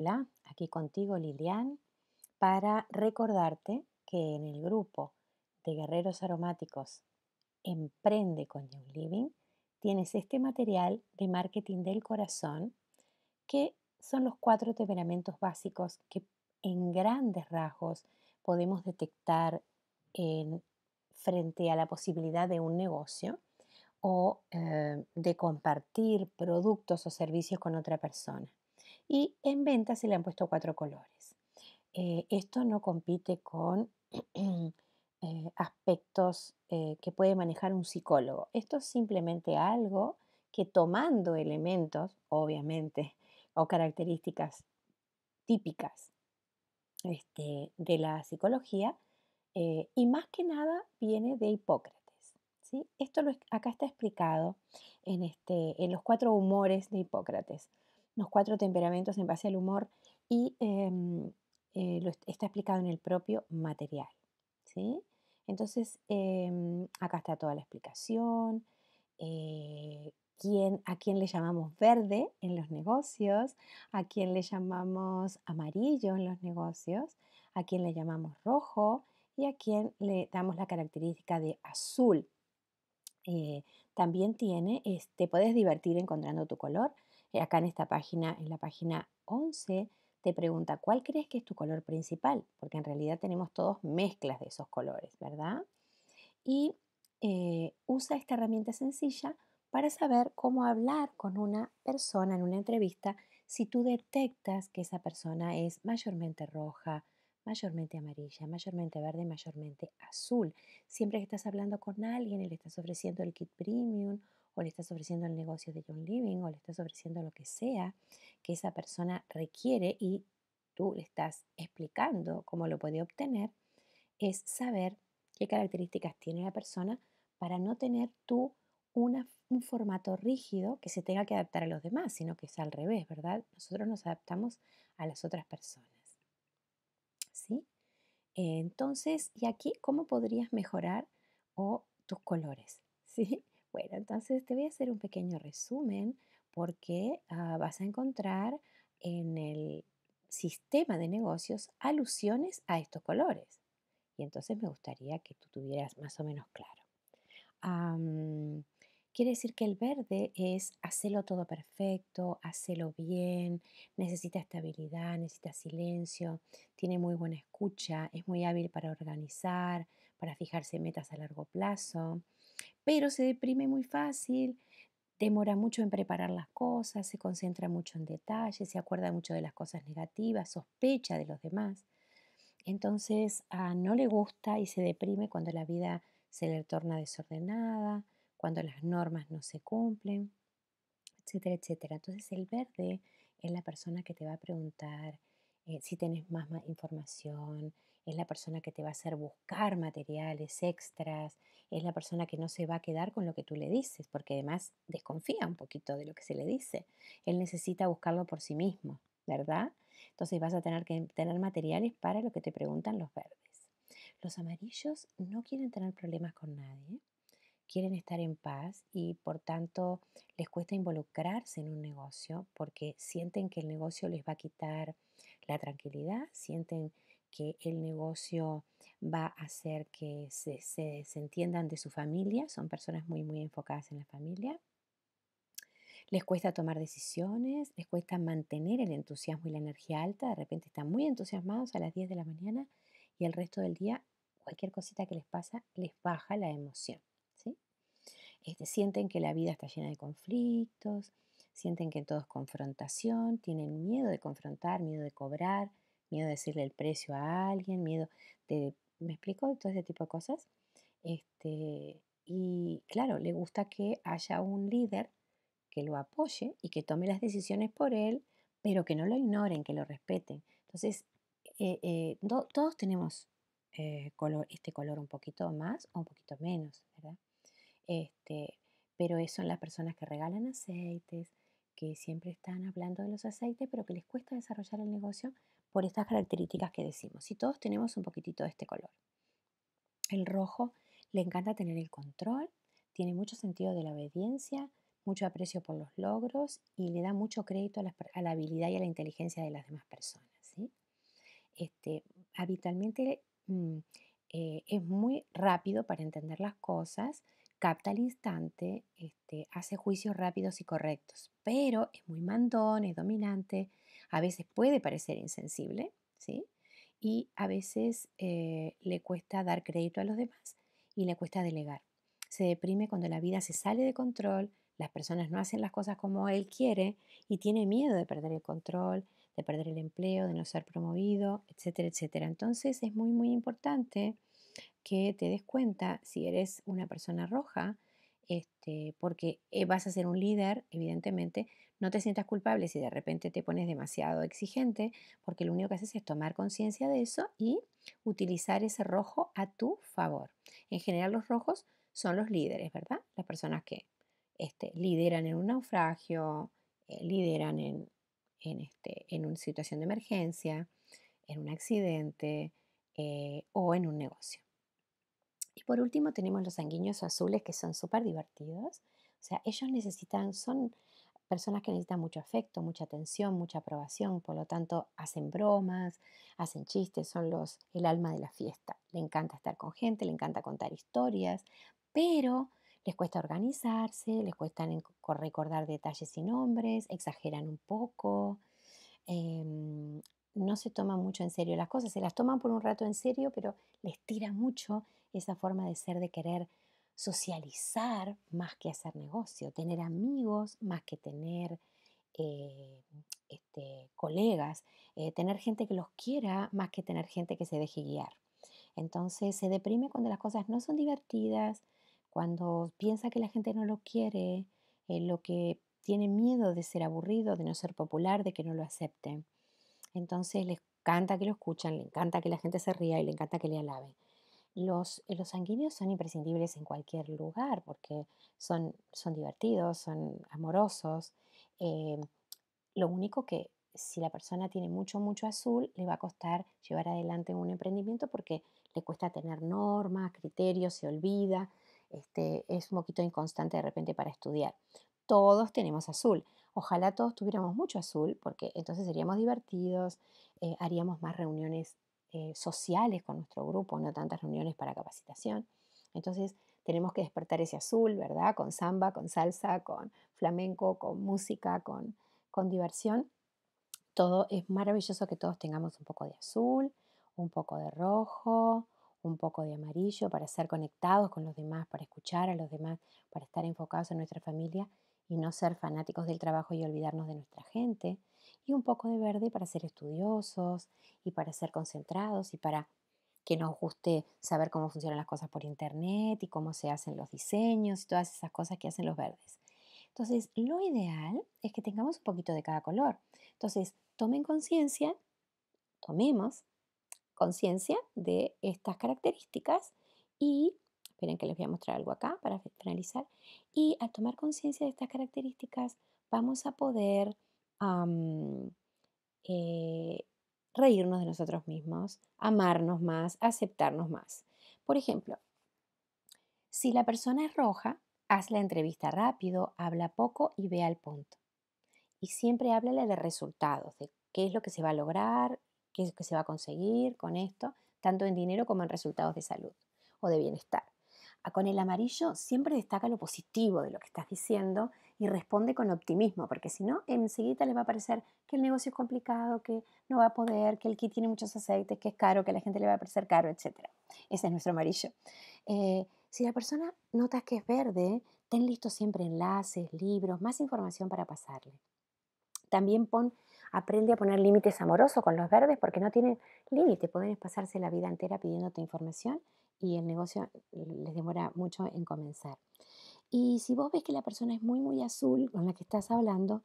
Hola, aquí contigo Lilian, para recordarte que en el grupo de guerreros aromáticos Emprende con New Living tienes este material de marketing del corazón que son los cuatro temperamentos básicos que en grandes rasgos podemos detectar frente a la posibilidad de un negocio o eh, de compartir productos o servicios con otra persona y en venta se le han puesto cuatro colores. Eh, esto no compite con eh, aspectos eh, que puede manejar un psicólogo. Esto es simplemente algo que tomando elementos, obviamente, o características típicas este, de la psicología, y más que nada viene de Hipócrates. Esto acá está explicado este, en los cuatro humores de Hipócrates los cuatro temperamentos en base al humor y em, eh, está explicado en el propio material. ¿sí? Entonces, em, acá está toda la explicación, eh, a quién le llamamos verde en los negocios, a quién le llamamos amarillo en los negocios, a quién le llamamos rojo y a quién le damos la característica de azul. Eh, también tiene, te este, puedes divertir encontrando tu color, eh, acá en esta página, en la página 11, te pregunta cuál crees que es tu color principal, porque en realidad tenemos todos mezclas de esos colores, ¿verdad? Y eh, usa esta herramienta sencilla para saber cómo hablar con una persona en una entrevista si tú detectas que esa persona es mayormente roja, mayormente amarilla, mayormente verde, mayormente azul. Siempre que estás hablando con alguien y le estás ofreciendo el kit premium o le estás ofreciendo el negocio de John Living o le estás ofreciendo lo que sea que esa persona requiere y tú le estás explicando cómo lo puede obtener, es saber qué características tiene la persona para no tener tú un formato rígido que se tenga que adaptar a los demás, sino que es al revés, ¿verdad? Nosotros nos adaptamos a las otras personas. ¿Sí? Entonces, ¿y aquí cómo podrías mejorar o tus colores? ¿Sí? Bueno, entonces te voy a hacer un pequeño resumen porque ah, vas a encontrar en el sistema de negocios alusiones a estos colores. Y entonces me gustaría que tú tuvieras más o menos claro. quiere decir que el verde es hacelo todo perfecto, hacelo bien, necesita estabilidad, necesita silencio, tiene muy buena escucha, es muy hábil para organizar, para fijarse metas a largo plazo, pero se deprime muy fácil, demora mucho en preparar las cosas, se concentra mucho en detalles, se acuerda mucho de las cosas negativas, sospecha de los demás. Entonces no le gusta y se deprime cuando la vida se le torna desordenada, cuando las normas no se cumplen, etcétera, etcétera. Entonces el verde es la persona que te va a preguntar eh, si tienes más, más información, es la persona que te va a hacer buscar materiales extras, es la persona que no se va a quedar con lo que tú le dices, porque además desconfía un poquito de lo que se le dice. Él necesita buscarlo por sí mismo, ¿verdad? Entonces vas a tener que tener materiales para lo que te preguntan los verdes. Los amarillos no quieren tener problemas con nadie, quieren estar en paz y por tanto les cuesta involucrarse en un negocio porque sienten que el negocio les va a quitar la tranquilidad, sienten que el negocio va a hacer que se, entiendan de su familia, son personas muy, muy enfocadas en la familia. Les cuesta tomar decisiones, les cuesta mantener el entusiasmo y la energía alta, de repente están muy entusiasmados a las 10 de la mañana y el resto del día cualquier cosita que les pasa les baja la emoción. ¿sí? Este, sienten que la vida está llena de conflictos, sienten que todo es confrontación, tienen miedo de confrontar, miedo de cobrar, miedo de decirle el precio a alguien, miedo de, ¿me explico? Todo ese tipo de cosas. Este, y claro, le gusta que haya un líder que lo apoye y que tome las decisiones por él, pero que no lo ignoren, que lo respeten. Entonces, eh, eh, todos tenemos eh, este color un poquito más o un poquito menos, ¿verdad? Este, pero son las personas que regalan aceites, que siempre están hablando de los aceites, pero que les cuesta desarrollar el negocio por estas características que decimos. Y todos tenemos un poquitito de este color. El rojo le encanta tener el control, tiene mucho sentido de la obediencia, mucho aprecio por los logros y le da mucho crédito a la, habilidad y a la inteligencia de las demás personas. Este, habitualmente mm, eh, es muy rápido para entender las cosas, capta al instante, este, hace juicios rápidos y correctos, pero es muy mandón, es dominante, a veces puede parecer insensible, ¿sí? Y a veces eh, le cuesta dar crédito a los demás y le cuesta delegar. Se deprime cuando la vida se sale de control, las personas no hacen las cosas como él quiere y tiene miedo de perder el control, de perder el empleo, de no ser promovido, etcétera, etcétera. Entonces es muy, muy importante que te des cuenta si eres una persona roja, este, porque eh, vas a ser un líder, evidentemente, no te sientas culpable si de repente te pones demasiado exigente, porque lo único que haces es tomar conciencia de eso y utilizar ese rojo a tu favor. En general los rojos son los líderes, ¿verdad? Las personas que este, lideran en un naufragio, eh, lideran este, en, una situación de emergencia, en un accidente eh, o en un negocio. Y por último tenemos los sanguíneos azules que son súper divertidos. O sea, ellos necesitan, son personas que necesitan mucho afecto, mucha atención, mucha aprobación, por lo tanto hacen bromas, hacen chistes, son los el alma de la fiesta. Le encanta estar con gente, le encanta contar historias, pero les cuesta organizarse, les cuesta recordar detalles y nombres, exageran un poco, em, no se toman mucho en serio las cosas, se las toman por un rato en serio, pero les tira mucho esa forma de ser, de querer socializar más que hacer negocio, tener amigos más que tener eh, este, colegas, eh, tener gente que los quiera más que tener gente que se deje guiar. Entonces se deprime cuando las cosas no son divertidas, cuando piensa que la gente no lo quiere, eh, lo que tiene miedo de ser aburrido, de no ser popular, de que no lo acepten. Entonces les encanta que lo escuchan, le encanta que la gente se ría y le encanta que le alabe eh, los, sanguíneos son imprescindibles en cualquier lugar porque son, son divertidos, son amorosos. Eh, lo único que si la persona tiene mucho, mucho azul, le va a costar llevar adelante un emprendimiento porque le cuesta tener normas, criterios, se olvida, este, es un poquito inconstante de repente para estudiar. Todos tenemos azul. Ojalá todos tuviéramos mucho azul porque entonces seríamos divertidos, eh, haríamos más reuniones eh, sociales con nuestro grupo, no tantas reuniones para capacitación. Entonces tenemos que despertar ese azul, ¿verdad? Con samba, con salsa, con flamenco, con música, con, con diversión. Todo es maravilloso que todos tengamos un poco de azul, un poco de rojo, un poco de amarillo para ser conectados con los demás, para escuchar a los demás, para estar enfocados en nuestra familia y no ser fanáticos del trabajo y olvidarnos de nuestra gente, y un poco de verde para ser estudiosos y para ser concentrados y para que nos guste saber cómo funcionan las cosas por internet y cómo se hacen los diseños y todas esas cosas que hacen los verdes. Entonces, lo ideal es que tengamos un poquito de cada color. Entonces, tomen conciencia, tomemos conciencia de estas características y, esperen que les voy a mostrar algo acá para finalizar, y al tomar conciencia de estas características vamos a poder eh, reírnos de nosotros mismos, amarnos más, aceptarnos más. Por ejemplo, si la persona es roja, haz la entrevista rápido, habla poco y ve al punto. Y siempre háblale de resultados, de qué es lo que se va a lograr, qué es lo que se va a conseguir con esto, tanto en dinero como en resultados de salud o de bienestar. Ah, con el amarillo siempre destaca lo positivo de lo que estás diciendo y responde con optimismo, porque si no, enseguida le va a parecer que el negocio es complicado, que no va a poder, que el kit tiene muchos aceites, que es caro, que a la gente le va a parecer caro, etc. Ese es nuestro amarillo. Eh, si la persona nota que es verde, ten listos siempre enlaces, libros, más información para pasarle. También pon, aprende a poner límites amorosos con los verdes porque no tienen límite, pueden pasarse la vida entera pidiéndote información y el negocio les demora mucho en comenzar. Y si vos ves que la persona es muy, muy azul con la que estás hablando,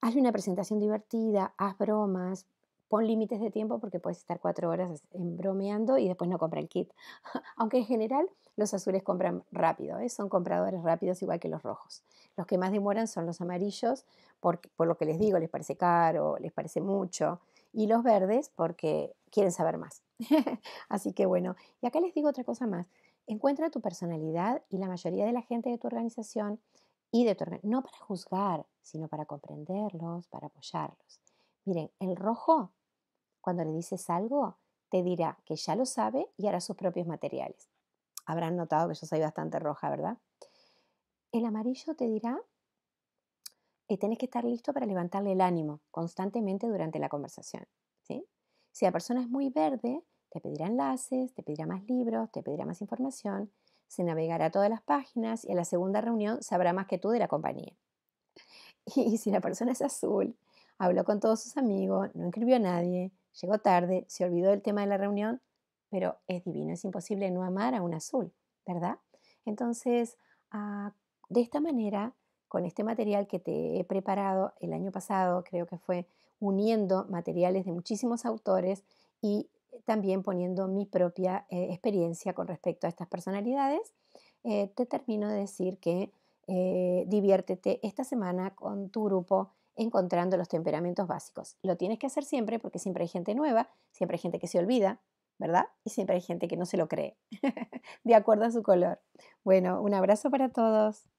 hazle una presentación divertida, haz bromas, pon límites de tiempo porque puedes estar cuatro horas bromeando y después no compra el kit. Aunque en general los azules compran rápido, ¿eh? son compradores rápidos igual que los rojos. Los que más demoran son los amarillos, porque, por lo que les digo, les parece caro, les parece mucho, y los verdes porque quieren saber más. Así que bueno, y acá les digo otra cosa más. Encuentra tu personalidad y la mayoría de la gente de tu organización y de tu no para juzgar, sino para comprenderlos, para apoyarlos. Miren, el rojo, cuando le dices algo, te dirá que ya lo sabe y hará sus propios materiales. Habrán notado que yo soy bastante roja, ¿verdad? El amarillo te dirá que tienes que estar listo para levantarle el ánimo constantemente durante la conversación. ¿sí? Si la persona es muy verde, te pedirá enlaces, te pedirá más libros, te pedirá más información, se navegará todas las páginas y en la segunda reunión sabrá más que tú de la compañía. Y, si la persona es azul, habló con todos sus amigos, no inscribió a nadie, llegó tarde, se olvidó del tema de la reunión, pero es divino, es imposible no amar a un azul, ¿verdad? Entonces, ah, de esta manera, con este material que te he preparado el año pasado, creo que fue uniendo materiales de muchísimos autores y eh, también poniendo mi propia eh, experiencia con respecto a estas personalidades, eh, te termino de decir que diviértete esta semana con tu grupo encontrando los temperamentos básicos. Lo tienes que hacer siempre porque siempre hay gente nueva, siempre hay gente que se olvida, ¿verdad? Y siempre hay gente que no se lo cree, de acuerdo a su color. Bueno, un abrazo para todos.